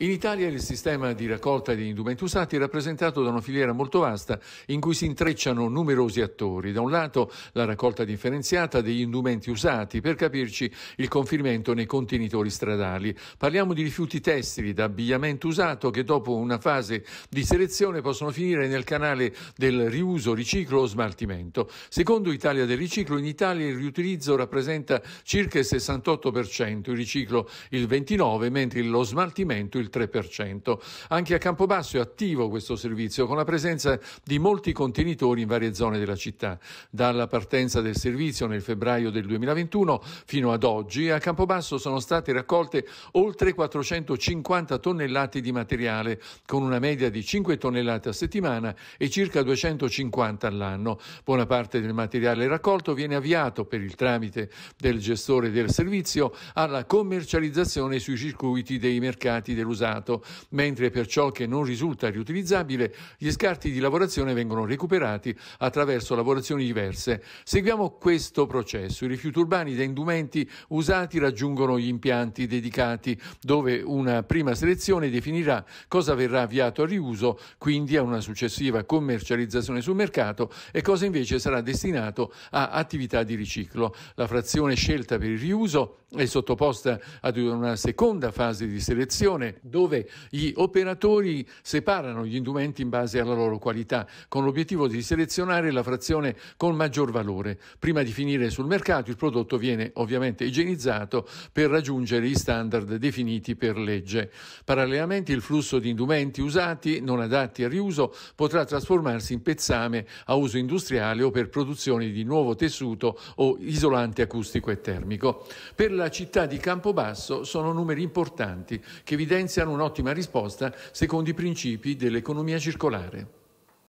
In Italia il sistema di raccolta di indumenti usati è rappresentato da una filiera molto vasta in cui si intrecciano numerosi attori. Da un lato la raccolta differenziata degli indumenti usati, per capirci il conferimento nei contenitori stradali. Parliamo di rifiuti tessili da abbigliamento usato che dopo una fase di selezione possono finire nel canale del riuso, riciclo o smaltimento. Secondo Italia del Riciclo, in Italia il riutilizzo rappresenta circa il 68%, il riciclo il 29%, mentre lo smaltimento il il 3%. Anche a Campobasso è attivo questo servizio con la presenza di molti contenitori in varie zone della città. Dalla partenza del servizio nel febbraio del 2021 fino ad oggi a Campobasso sono state raccolte oltre 450 tonnellate di materiale con una media di 5 tonnellate a settimana e circa 250 all'anno. Buona parte del materiale raccolto viene avviato per il tramite del gestore del servizio alla commercializzazione sui circuiti dei mercati dell'usato usato, mentre per ciò che non risulta riutilizzabile gli scarti di lavorazione vengono recuperati attraverso lavorazioni diverse. Seguiamo questo processo. I rifiuti urbani da indumenti usati raggiungono gli impianti dedicati dove una prima selezione definirà cosa verrà avviato a riuso, quindi a una successiva commercializzazione sul mercato e cosa invece sarà destinato a attività di riciclo. La frazione scelta per il riuso è sottoposta ad una seconda fase di selezione dove gli operatori separano gli indumenti in base alla loro qualità, con l'obiettivo di selezionare la frazione con maggior valore. Prima di finire sul mercato il prodotto viene ovviamente igienizzato per raggiungere gli standard definiti per legge. Parallelamente il flusso di indumenti usati non adatti al riuso potrà trasformarsi in pezzame a uso industriale o per produzione di nuovo tessuto o isolante acustico e termico. Per la città di Campobasso sono numeri importanti che evidenziano potenziare un'ottima risposta secondo i principi dell'economia circolare.